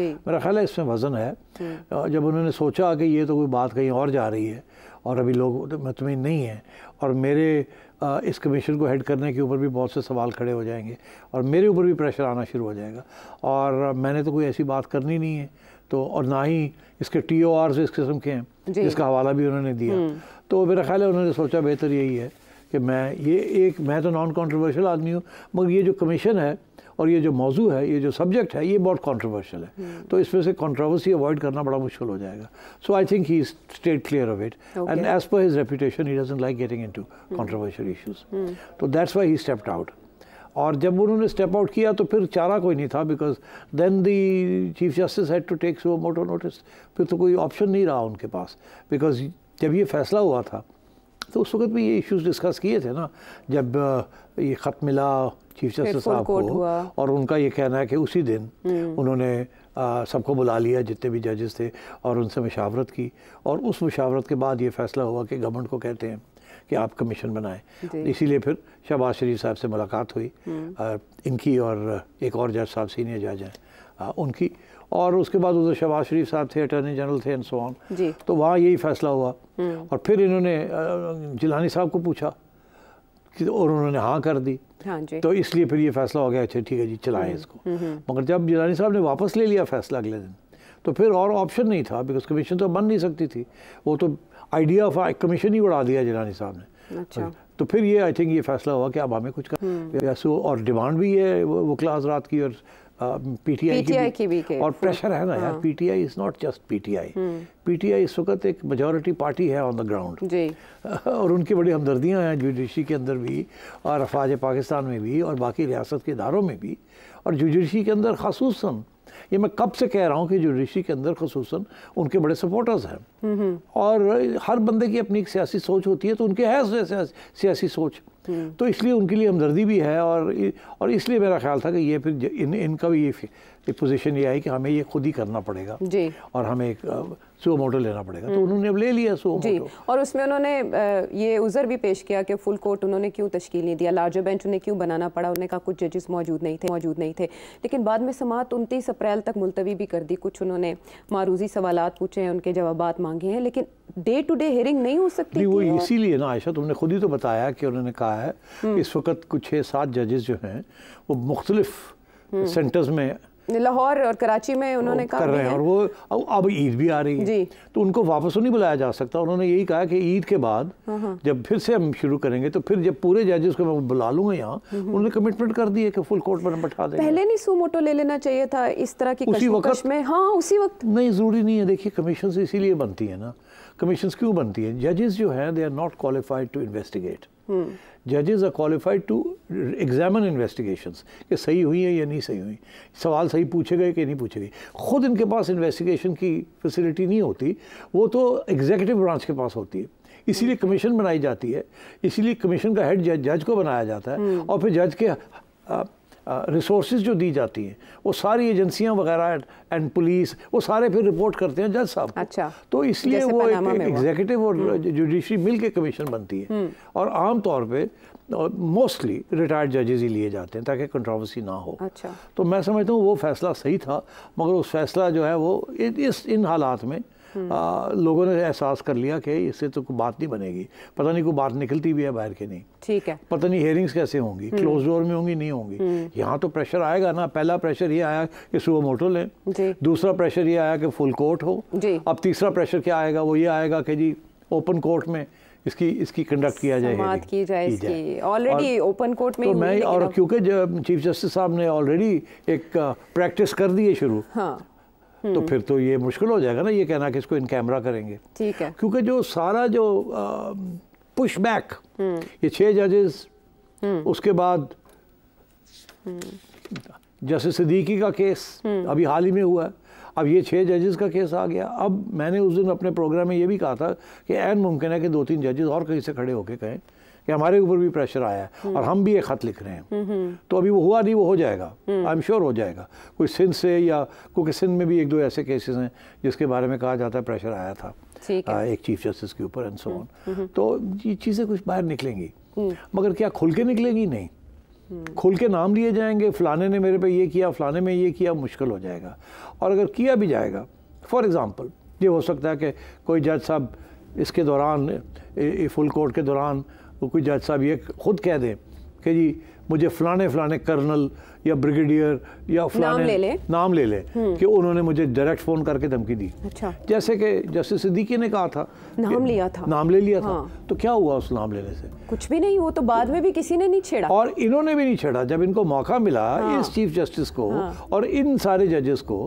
मेरा ख्याल है इसमें वज़न है जब उन्होंने सोचा कि ये तो कोई बात कहीं और जा रही है और अभी लोग मतमिन नहीं हैं और मेरे इस कमीशन को हेड करने के ऊपर भी बहुत से सवाल खड़े हो जाएंगे और मेरे ऊपर भी प्रेशर आना शुरू हो जाएगा और मैंने तो कोई ऐसी बात करनी नहीं है तो और ना ही इसके टी ओ आर इस किस्म के हैं जिसका हवाला भी उन्होंने दिया हम्म। तो मेरा ख्याल है उन्होंने सोचा बेहतर यही है कि मैं ये एक मैं तो नॉन कॉन्ट्रोवर्शियल आदमी हूँ मगर ये जो कमीशन है और ये जो मौजू है ये जो सब्जेक्ट है ये बहुत कॉन्ट्रोवर्शियल है हम्म। तो इसमें से कॉन्ट्रोवर्सी अवॉइड करना बड़ा मुश्किल हो जाएगा so I think he state clear of it and as per his reputation he doesn't like getting into controversial issues तो that's why he stepped out और जब उन्होंने स्टेप आउट किया तो फिर चारा कोई नहीं था because then the chief justice had to take वो मोटो नोटिस फिर तो कोई ऑप्शन नहीं रहा उनके पास बिकॉज जब ये फैसला हुआ था तो उस वक्त भी ये इश्यूज डिस्कस किए थे ना जब ये ख़त मिला चीफ जस्टिस साहब को और उनका ये कहना है कि उसी दिन हम्म। उन्होंने सबको बुला लिया जितने भी जजेस थे और उनसे मशावरत की और उस मशावरत के बाद ये फैसला हुआ कि गवर्नमेंट को कहते हैं कि आप कमीशन बनाएं इसीलिए फिर शहबाज शरीफ साहब से मुलाकात हुई हम्म। इनकी और एक और जज साहब सीनियर जज हैं हाँ, उनकी और उसके बाद उधर शहबाज शरीफ साहब थे अटर्नी जनरल थे एंड सो ऑन तो वहाँ यही फैसला हुआ हम्म। और फिर इन्होंने जिलानी साहब को पूछा कि और उन्होंने हाँ कर दी हाँ जी। तो इसलिए फिर ये फैसला हो गया अच्छा ठीक है जी चलाएं हम्म, इसको हम्म, मगर जब जिलानी साहब ने वापस ले लिया फैसला अगले दिन तो फिर और ऑप्शन नहीं था बिकॉज कमीशन तो बन नहीं सकती थी वो तो आइडिया ऑफ कमीशन ही उड़ा दिया जिलानी साहब ने अच्छा। तो फिर ये आई थिंक ये फैसला हुआ कि अब हमें कुछ कर और डिमांड भी है वो क्लास रात की और पीटीआई uh, की भी, की भी और प्रेशर हाँ। है ना यार PTI is not just PTI PTI इस वक्त एक मेजोरिटी पार्टी है ऑन द ग्राउंड और उनकी बड़ी हमदर्दियाँ हैं जुडिशी के अंदर भी और अफवाज पाकिस्तान में भी और बाकी रियासत के इदारों में भी और जुडिशरी के अंदर खसूस ये मैं कब से कह रहा हूँ कि जुडिशरी के अंदर खसूस उनके बड़े सपोर्टर्स हैं हम्म, हम्म। और हर बंदे की अपनी एक सियासी सोच होती है तो उनके है सियासी सोच हम्म। तो इसलिए उनके लिए हमदर्दी भी है और और इसलिए मेरा ख्याल था कि ये फिर इन इनका भी ये पोजीशन ये आई कि हमें ये खुद ही करना पड़ेगा जी और हमें एक सो मोटो लेना पड़ेगा तो हम्म। उन्होंने अब ले लिया सो जी और उसमें उन्होंने ये उज़र भी पेश किया कि फुल कोर्ट उन्होंने क्यों तश्कील नहीं दिया लार्जर बेंच उन्हें क्यों बनाना पड़ा उन्हें कहा कुछ जजेस मौजूद नहीं थे मौजूद नहीं थे लेकिन बाद में समात उनतीस अप्रैल तक मुलतवी भी कर दी कुछ उन्होंने मारूजी सवाल पूछे हैं उनके जवाब मांगे हैं लेकिन डे टू डे हेयरिंग नहीं हो सकती वो इसीलिए ना आयशा तुमने खुद ही तो बताया कि उन्होंने कहा है हम्म। इस वक्त कुछ छः सात जजेस जो हैं वो मुख्तलिफ सेंटर्स हम्म। में लाहौर और कराची में उन्होंने कर रहे हैं और वो अब ईद भी आ रही है जी तो उनको वापस तो नहीं बुलाया जा सकता उन्होंने यही कहा कि ईद के बाद हाँ, हाँ। जब फिर से हम शुरू करेंगे तो फिर जब पूरे जजेस को मैं बुला लूंगा यहाँ हम्म, हम्म। उन्होंने कमिटमेंट कर दी है कि फुल कोर्ट में बैठा दें पहले नहीं मोटो ले लेना चाहिए था इस तरह की उसी वक्त में हाँ उसी वक्त नहीं ज़रूरी नहीं है देखिए कमीशन इसीलिए बनती है ना कमीशन क्यों बनती है जजेस जो हैं they are not qualified to investigate जजेज are qualified to examine investigation कि सही हुई है या नहीं सही हुई सवाल सही पूछे गए कि नहीं पूछे गए खुद इनके पास इन्वेस्टिगेशन की फैसिलिटी नहीं होती वो तो एग्जेक्टिव ब्रांच के पास होती है इसीलिए कमीशन बनाई जाती है इसीलिए कमीशन का हेड जज जज को बनाया जाता है हम्म। और फिर जज के रिसोर्स जो दी जाती हैं वो सारी एजेंसियां वगैरह एंड पुलिस वो सारे फिर रिपोर्ट करते हैं जज साहब अच्छा तो इसलिए वो एग्जीक्यूटिव और जुडिशरी मिल के कमीशन बनती है हम्म। और आम तौर पे मोस्टली रिटायर्ड जजेज ही लिए जाते हैं ताकि कंट्रोवर्सी ना हो अच्छा तो मैं समझता हूँ वो फैसला सही था मगर उस फैसला जो है वो इस इन हालात में आ, लोगों ने एहसास कर लिया कि इससे तो कोई बात नहीं बनेगी पता नहीं कोई बात निकलती भी है बाहर के नहीं ठीक है पता नहीं हेयरिंग्स कैसे होंगी क्लोज हम्म। डोर में होंगी नहीं होंगी हम्म। यहाँ तो प्रेशर आएगा ना पहला प्रेशर ये आया कि सुबह मोटो लें दूसरा प्रेशर ये आया कि फुल कोर्ट हो अब तीसरा प्रेशर क्या आएगा वो ये आएगा कि जी ओपन कोर्ट में इसकी इसकी कंडक्ट किया जाए बात की जाए इसकी ऑलरेडी ओपन कोर्ट में तो मैं और क्योंकि चीफ जस्टिस साहब ने ऑलरेडी एक प्रैक्टिस uh, कर दी है शुरू हाँ तो हम्म। फिर तो ये मुश्किल हो जाएगा ना ये कहना कि इसको इन कैमरा करेंगे ठीक है क्योंकि जो सारा जो पुश बैक हम्म। ये छः जजेस हम्म। उसके बाद जैसे सिद्दीकी का केस अभी हाल ही में हुआ है अब ये छह जजेस का केस आ गया अब मैंने उस दिन अपने प्रोग्राम में ये भी कहा था कि एन मुमकिन है कि दो तीन जजेस और कहीं से खड़े होके कहें कि हमारे ऊपर भी प्रेशर आया है और हम भी एक ख़त लिख रहे हैं तो अभी वो हुआ नहीं वो हो जाएगा आई एम श्योर हो जाएगा कोई सिंध से या क्योंकि सिंध में भी एक दो ऐसे केसेस हैं जिसके बारे में कहा जाता है प्रेशर आया था आ, एक चीफ जस्टिस के ऊपर एंड सो ऑन तो ये चीज़ें कुछ बाहर निकलेंगी हम्म। मगर क्या खुल के निकलेंगी नहीं हम्म। खुल के नाम लिए जाएंगे फ़लाने ने मेरे पे ये किया फ़लाने में ये किया मुश्किल हो जाएगा और अगर किया भी जाएगा फॉर एग्ज़ाम्पल ये हो सकता है कि कोई जज साहब इसके दौरान फुल कोर्ट के दौरान कोई जज साहब ये खुद कह दें कि जी मुझे फलाने फलाने कर्नल या ब्रिगेडियर या फलाने नाम ले लें नाम ले लें हम्म। कि उन्होंने मुझे डायरेक्ट फ़ोन करके धमकी दी अच्छा जैसे कि जस्टिस सिद्दीकी ने कहा था नाम लिया था नाम ले लिया हाँ। था तो क्या हुआ उस नाम लेने से कुछ भी नहीं वो तो बाद में भी किसी ने नहीं छेड़ा और इन्होंने भी नहीं छेड़ा जब इनको मौका मिला हाँ। इस चीफ जस्टिस को हाँ। और इन सारे जजेस को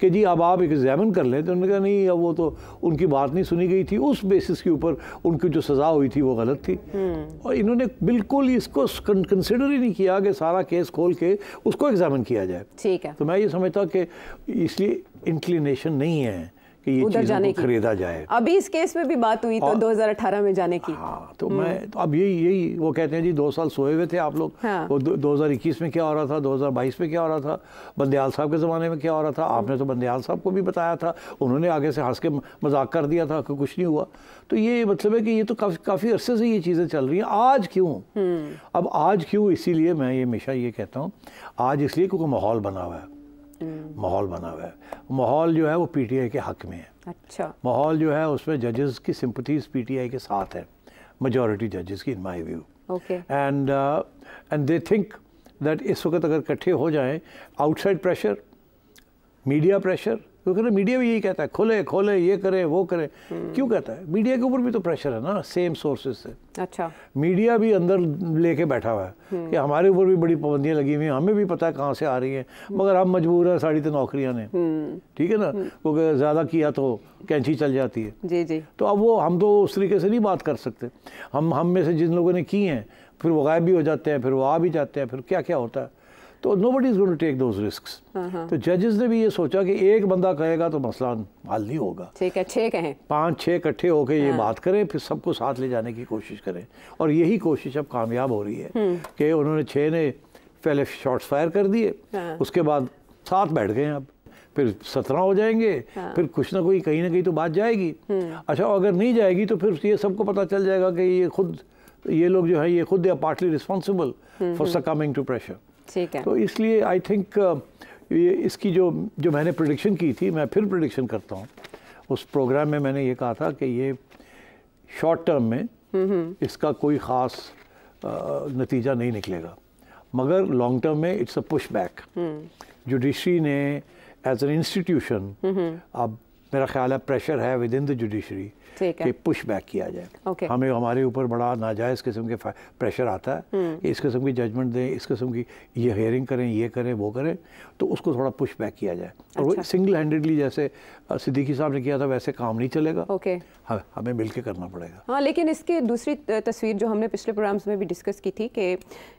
कि जी अब आप एग्जामिन कर लें तो उन्होंने कहा नहीं वो तो उनकी बात नहीं सुनी गई थी उस बेसिस के ऊपर उनकी जो सज़ा हुई थी वो गलत थी हम्म। और इन्होंने बिल्कुल इसको कंसिडर ही नहीं किया कि सारा केस खोल के उसको एग्जामिन किया जाए ठीक है तो मैं ये समझता कि इसलिए इंक्लिनेशन नहीं है कि ये उधर जाने को खरीदा जाए अभी इस केस में भी बात हुई तो 2018 में जाने की हाँ तो मैं हम्म। तो अब यही यही वो कहते हैं जी दो साल सोए हुए थे आप लोग हाँ। वो दो हज़ार इक्कीस में क्या हो रहा था दो हज़ार बाईस में क्या हो रहा था बंदयाल साहब के ज़माने में क्या हो रहा था आपने तो बंदयाल साहब को भी बताया था उन्होंने आगे से हंस के मजाक कर दिया था कुछ नहीं हुआ तो ये मतलब है कि ये तो काफ़ी काफ़ी अरसे से ये चीज़ें चल रही हैं आज क्यों हम्म। अब आज क्यों इसीलिए मैं ये हमेशा ये कहता हूँ आज इसलिए क्योंकि माहौल बना हुआ है हम्म। माहौल बना हुआ है माहौल जो है वो पीटीआई के हक में है अच्छा माहौल जो है उसमें जजेस की सिंपथीज पीटीआई के साथ है मेजॉरिटी जजेस की in my view and and they think that इस वक्त अगर इकट्ठे हो जाएं आउटसाइड प्रेशर मीडिया प्रेशर क्योंकि तो मीडिया भी यही कहता है खोले खोले ये करें वो करें हम्म। क्यों कहता है मीडिया के ऊपर भी तो प्रेशर है ना सेम सोर्सेज से अच्छा मीडिया भी अंदर लेके बैठा हुआ है हम्म। कि हमारे ऊपर भी बड़ी पाबंदियाँ लगी हुई हैं हमें भी पता है कहाँ से आ रही हैं हम्म। मगर हम मजबूर हैं साड़ी तो नौकरियाँ ने ठीक है ना क्योंकि ज़्यादा किया तो कैंची चल जाती है जी जी तो अब वो हम तो उस तरीके से नहीं बात कर सकते हम हम में से जिन लोगों ने की हैं फिर वो गायब भी हो जाते हैं फिर वो आ भी जाते हैं फिर क्या क्या होता है तो nobody is going to take those risk तो जजेस ने भी ये सोचा कि एक बंदा कहेगा तो मसला हल नहीं होगा ठीक है छः कहें पाँच छः इकट्ठे होकर ये हाँ। बात करें फिर सबको साथ ले जाने की कोशिश करें और यही कोशिश अब कामयाब हो रही है हम्म। कि उन्होंने छः ने पहले शॉर्ट्स फायर कर दिए हाँ। उसके बाद साथ बैठ गए अब फिर सत्रह हो जाएंगे हाँ। फिर कुछ ना कोई कहीं ना कहीं तो बात जाएगी हम्म। अच्छा अगर नहीं जाएगी तो फिर ये सबको पता चल जाएगा कि ये खुद ये लोग जो है ये खुद they are partly responsible for succumbing to pressure ठीक है तो इसलिए आई थिंक uh, ये इसकी जो जो मैंने प्रोडिक्शन की थी मैं फिर प्रोडिक्शन करता हूँ उस प्रोग्राम में मैंने ये कहा था कि ये शॉर्ट टर्म में हम्म, हम्म। इसका कोई ख़ास uh, नतीजा नहीं निकलेगा मगर लॉन्ग टर्म में it's a push back judiciary ने एज एन इंस्टीट्यूशन अब मेरा ख्याल है प्रेशर है विद इन द जुडिशरी कि पुश बैक किया जाए okay. हमें हमारे ऊपर बड़ा नाजायज़ किस्म के प्रेशर आता है हम्म। कि इस किस्म की जजमेंट दें इस किस्म की ये हेयरिंग करें ये करें वो करें तो उसको थोड़ा पुश बैक किया जाए अच्छा। और वो सिंगल अच्छा। हैंडेडली जैसे सिद्दीकी साहब ने किया था वैसे काम नहीं चलेगा ओके okay. हाँ, हमें मिल के करना पड़ेगा हाँ लेकिन इसकी दूसरी तस्वीर जो हमने पिछले प्रोग्राम्स में भी डिस्कस की थी कि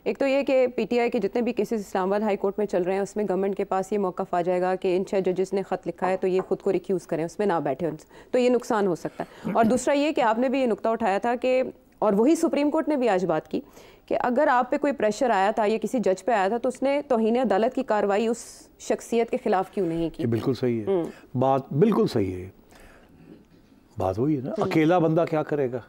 एक तो ये कि पी के जितने भी केसेज इस्लामाबाद हाई कोर्ट में चल रहे हैं उसमें गवर्नमेंट के पास ये मौका आ जाएगा कि इन छः जजेस ने खत लिखा है तो ये खुद को रिक्यूज़ करें करें उसमें ना बैठे तो ये नुकसान हो सकता है और दूसरा ये कि आपने भी ये नुकता उठाया था कि और वही सुप्रीम कोर्ट ने भी आज बात की कि अगर आप पे कोई प्रेशर आया था या किसी जज पे आया था तो उसने तोहन अदालत की कार्रवाई उस शख्सियत के ख़िलाफ़ क्यों नहीं की बिल्कुल सही है हम्म। बात बिल्कुल सही है बात वही है ना हम्म। अकेला बंदा क्या करेगा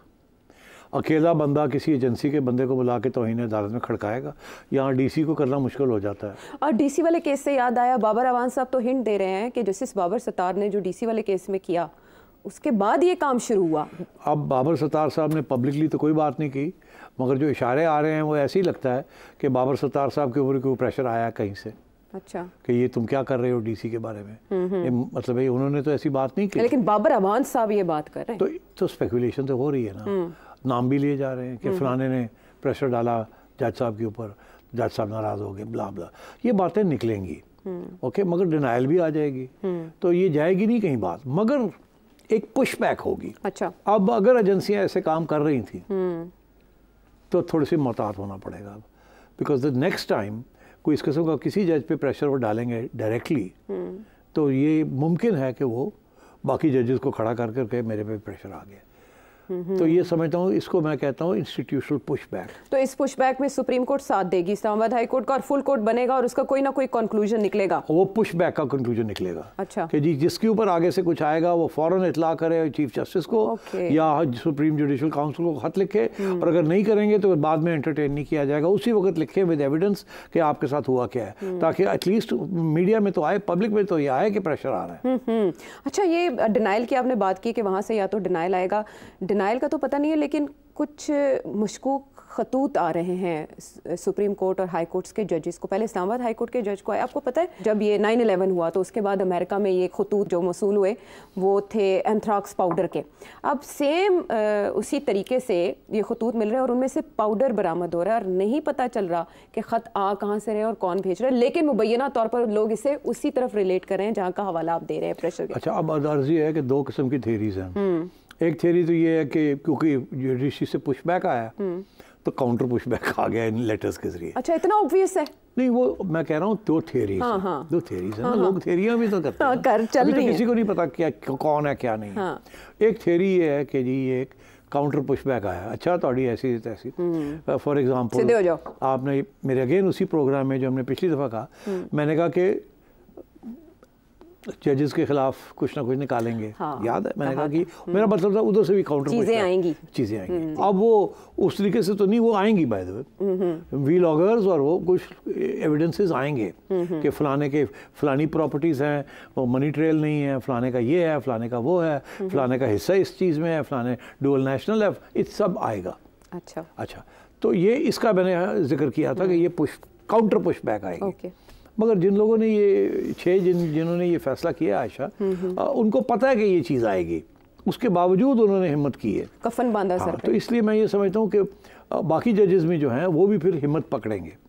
अकेला बंदा किसी एजेंसी के बंदे को बुला के तोहन अदालत में खड़काएगा यहाँ डीसी को करना मुश्किल हो जाता है और डीसी वाले केस से याद आया बाबर अवान साहब तो हिंट दे रहे हैं कि जस्टिस बाबर सतार ने जो डीसी वाले केस में किया उसके बाद ये काम शुरू हुआ अब बाबर सतार साहब ने पब्लिकली तो कोई बात नहीं की मगर जो इशारे आ रहे हैं वो ऐसे ही लगता है कि बाबर सतार साहब के ऊपर कोई प्रेशर आया कहीं से अच्छा कि ये तुम क्या कर रहे हो डीसी के बारे में हम्म, हम्म। ये मतलब ये उन्होंने तो ऐसी बात नहीं की लेकिन बाबर अवान साहब ये बात कर रहे हैं तो तो स्पेकुलेशन तो हो रही है ना हम्म। नाम भी लिए जा रहे हैं कि हम्म। फलाने ने प्रेशर डाला जज साहब के ऊपर जज साहब नाराज हो गए ब्ला ब्ला ये बातें निकलेंगी ओके हम्म। मगर डिनाइल भी आ जाएगी हम्म। तो ये जाएगी नहीं कहीं बात मगर एक पुश बैक होगी अच्छा अब अगर एजेंसियां ऐसे काम कर रही थी तो थोड़ी सी मोहतात होना पड़ेगा अब बिकॉज द नेक्स्ट टाइम कोई इस किस्म का किसी जज पे प्रेशर वो डालेंगे डायरेक्टली तो ये मुमकिन है कि वो बाकी जजेस को खड़ा कर करके मेरे पे प्रेशर आ गया तो ये समझता हूँ इसको मैं कहता हूँ इंस्टीट्यूशनल पुशबैक तो इस पुशबैक में सुप्रीम कोर्ट साथ देगी इस्लामाबाद हाई कोर्ट का और फुल कोर्ट बनेगा और उसका कोई ना कोई कंक्लूजन निकलेगा वो पुशबैक का कंक्लूजन निकलेगा अच्छा कि जी जिसके ऊपर आगे से कुछ आएगा वो फौरन इतला करे चीफ जस्टिस को या सुप्रीम जुडिशल काउंसिल को खत लिखे हम्म। और अगर नहीं करेंगे तो बाद में एंटरटेन नहीं किया जाएगा उसी वक्त लिखे विद एविडेंस कि आपके साथ हुआ क्या है हम्म। ताकि एटलीस्ट मीडिया में तो आए पब्लिक में तो ये आए कि प्रेशर आ रहा है अच्छा ये डिनाइल की आपने बात की कि वहाँ से या तो डिनाइल आएगा डिनाइल डिनाइल का तो पता नहीं है लेकिन कुछ मशकूक खतूत आ रहे हैं सुप्रीम कोर्ट और हाई कोर्ट्स के जजेस को पहले इस्लामाबाद हाई कोर्ट के जज को आए आपको पता है जब ये नाइन अलेवन हुआ तो उसके बाद अमेरिका में ये खतूत जो मौसू हुए वो थे एंथ्राक्स पाउडर के अब सेम आ, उसी तरीके से ये खतूत मिल रहे हैं और उनमें से पाउडर बरामद हो रहा है और नहीं पता चल रहा कि ख़त आ कहाँ से रहे और कौन भेज रहे हैं लेकिन मुबैना तौर पर लोग इसे उसी तरफ रिलेट कर रहे हैं जहाँ का हवाला आप दे रहे हैं प्रेशर अच्छा अब अर्जी है कि दो किस्म की थेरीज हैं हम्म। एक थ्योरी तो ये है कि क्योंकि जुडिशरी से पुशबैक आया हम्म। तो काउंटर पुशबैक आ गया इन लेटर्स के जरिए अच्छा इतना ऑब्वियस है नहीं वो मैं कह रहा हूँ दो थेरी हाँ, हाँ, दो थेरीज हाँ, हाँ, लोग थेरियाँ भी तो करते हाँ, कर चल तो रही तो किसी को नहीं पता क्या कौन है क्या नहीं हाँ। एक थेरी ये है कि जी ये काउंटर पुशबैक आया अच्छा थोड़ी ऐसी तैसी फॉर हम्म। एग्जाम्पल आपने मेरे अगेन उसी प्रोग्राम में जो हमने पिछली दफ़ा कहा हम्म। मैंने कहा कि जजेस के खिलाफ कुछ ना कुछ निकालेंगे हाँ, याद है मैंने कहा कि मेरा हम्म। मतलब था उधर से भी काउंटर चीज़ें आएंगी चीज़ें आएंगी हम्म। अब वो उस तरीके से तो नहीं वो आएंगी by the way vloggers और वो कुछ एविडेंसेस आएंगे हम्म, कि फलाने के फलानी प्रॉपर्टीज़ हैं वो मनी ट्रेल नहीं है फलाने का ये है फलाने का वो है फलाने का हिस्सा इस चीज़ में है फलाने डुअल नेशनल है इस सब आएगा अच्छा अच्छा तो ये इसका मैंने जिक्र किया था कि ये पुश काउंटर पुश बैक आएगी मगर जिन लोगों ने ये छः जिन जिन्होंने ये फैसला किया आयशा हम्म, हम्म। उनको पता है कि ये चीज़ आएगी उसके बावजूद उन्होंने हिम्मत की है कफन बांधा हाँ, सर तो इसलिए मैं ये समझता हूँ कि बाकी जजेस में जो हैं वो भी फिर हिम्मत पकड़ेंगे